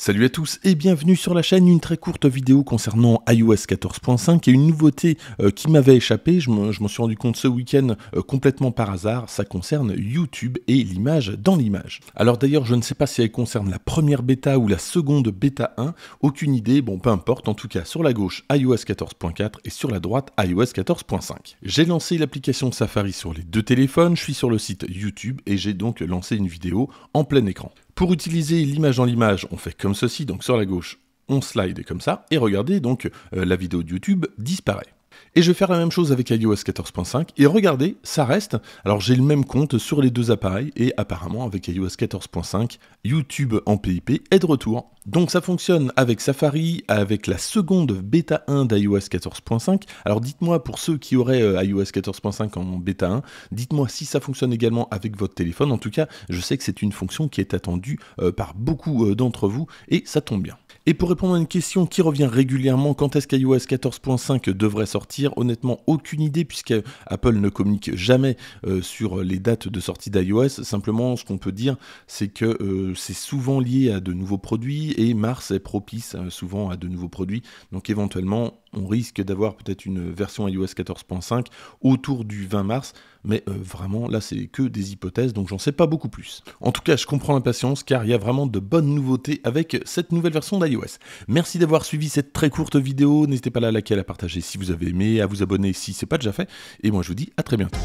Salut à tous et bienvenue sur la chaîne, une très courte vidéo concernant iOS 14.5 et une nouveauté euh, qui m'avait échappé, je m'en suis rendu compte ce week-end euh, complètement par hasard, ça concerne YouTube et l'image dans l'image. Alors d'ailleurs je ne sais pas si elle concerne la première bêta ou la seconde bêta 1, aucune idée, bon peu importe, en tout cas sur la gauche iOS 14.4 et sur la droite iOS 14.5. J'ai lancé l'application Safari sur les deux téléphones, je suis sur le site YouTube et j'ai donc lancé une vidéo en plein écran. Pour utiliser l'image en l'image, on fait comme ceci, donc sur la gauche, on slide comme ça, et regardez donc euh, la vidéo de YouTube disparaît. Et je vais faire la même chose avec iOS 14.5. Et regardez, ça reste. Alors j'ai le même compte sur les deux appareils et apparemment avec iOS 14.5, YouTube en PIP est de retour. Donc ça fonctionne avec Safari, avec la seconde bêta 1 d'iOS 14.5. Alors dites-moi pour ceux qui auraient euh, iOS 14.5 en bêta 1, dites-moi si ça fonctionne également avec votre téléphone. En tout cas, je sais que c'est une fonction qui est attendue euh, par beaucoup euh, d'entre vous et ça tombe bien. Et pour répondre à une question qui revient régulièrement, quand est-ce qu'iOS 14.5 devrait sortir Honnêtement, aucune idée puisque Apple ne communique jamais euh, sur les dates de sortie d'iOS. Simplement, ce qu'on peut dire, c'est que euh, c'est souvent lié à de nouveaux produits et mars est propice euh, souvent à de nouveaux produits. Donc éventuellement, on risque d'avoir peut-être une version iOS 14.5 autour du 20 mars, mais euh, vraiment là c'est que des hypothèses, donc j'en sais pas beaucoup plus. En tout cas, je comprends l'impatience car il y a vraiment de bonnes nouveautés avec cette nouvelle version d'iOS. Merci d'avoir suivi cette très courte vidéo, n'hésitez pas à la liker, à la partager si vous avez aimé, à vous abonner si c'est pas déjà fait, et moi je vous dis à très bientôt.